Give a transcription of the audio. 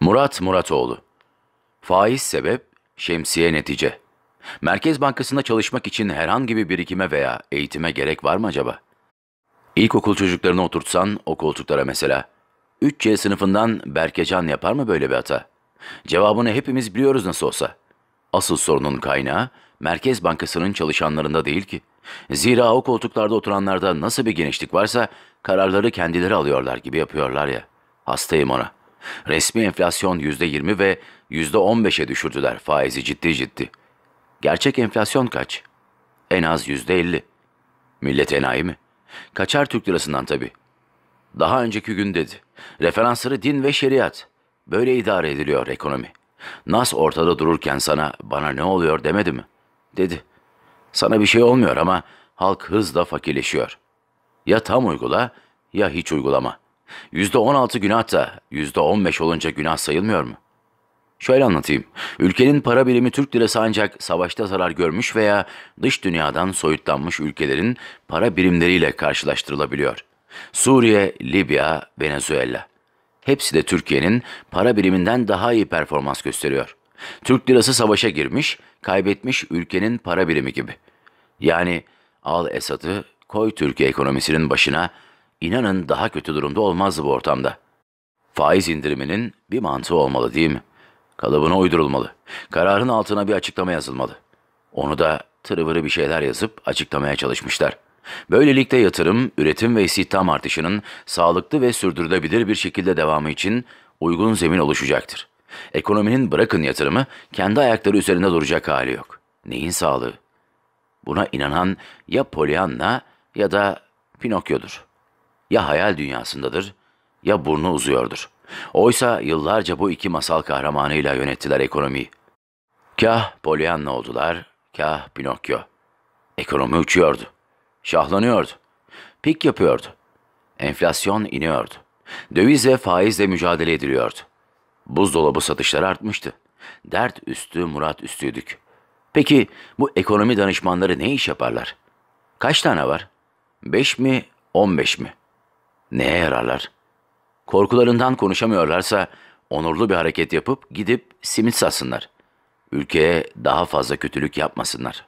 Murat Muratoğlu Faiz sebep, şemsiye netice. Merkez Bankası'nda çalışmak için herhangi bir birikime veya eğitime gerek var mı acaba? İlkokul çocuklarını oturtsan o koltuklara mesela. 3C sınıfından Berkecan yapar mı böyle bir hata? Cevabını hepimiz biliyoruz nasıl olsa. Asıl sorunun kaynağı Merkez Bankası'nın çalışanlarında değil ki. Zira o koltuklarda oturanlarda nasıl bir genişlik varsa kararları kendileri alıyorlar gibi yapıyorlar ya. Hastayım ona. Resmi enflasyon %20 ve %15'e düşürdüler faizi ciddi ciddi. Gerçek enflasyon kaç? En az %50. Millet enayi mi? Kaçar Türk lirasından tabii. Daha önceki gün dedi. Referansları din ve şeriat. Böyle idare ediliyor ekonomi. Nas ortada dururken sana bana ne oluyor demedi mi? Dedi. Sana bir şey olmuyor ama halk hızla fakirleşiyor. Ya tam uygula ya hiç uygulama.'' Yüzde on altı günah da yüzde on beş olunca günah sayılmıyor mu? Şöyle anlatayım. Ülkenin para birimi Türk lirası ancak savaşta zarar görmüş veya dış dünyadan soyutlanmış ülkelerin para birimleriyle karşılaştırılabiliyor. Suriye, Libya, Venezuela. Hepsi de Türkiye'nin para biriminden daha iyi performans gösteriyor. Türk lirası savaşa girmiş, kaybetmiş ülkenin para birimi gibi. Yani al Esad'ı koy Türkiye ekonomisinin başına İnanın daha kötü durumda olmazdı bu ortamda. Faiz indiriminin bir mantığı olmalı değil mi? Kalıbına uydurulmalı. Kararın altına bir açıklama yazılmalı. Onu da tırıvırı bir şeyler yazıp açıklamaya çalışmışlar. Böylelikle yatırım, üretim ve istihdam artışının sağlıklı ve sürdürülebilir bir şekilde devamı için uygun zemin oluşacaktır. Ekonominin bırakın yatırımı kendi ayakları üzerinde duracak hali yok. Neyin sağlığı? Buna inanan ya Pollyanna ya da Pinokyo'dur ya hayal dünyasındadır ya burnu uzuyordur. Oysa yıllarca bu iki masal kahramanıyla yönettiler ekonomiyi. Kah Pollyanna oldular, kah Pinokyo. Ekonomi uçuyordu, şahlanıyordu, pik yapıyordu. Enflasyon iniyordu. Döviz ve faizle mücadele ediliyordu. Buzdolabı satışları artmıştı. Dert üstü, murat üstüydük. Peki bu ekonomi danışmanları ne iş yaparlar? Kaç tane var? Beş mi, on beş mi? Neye yararlar? Korkularından konuşamıyorlarsa onurlu bir hareket yapıp gidip simit satsınlar. Ülkeye daha fazla kötülük yapmasınlar.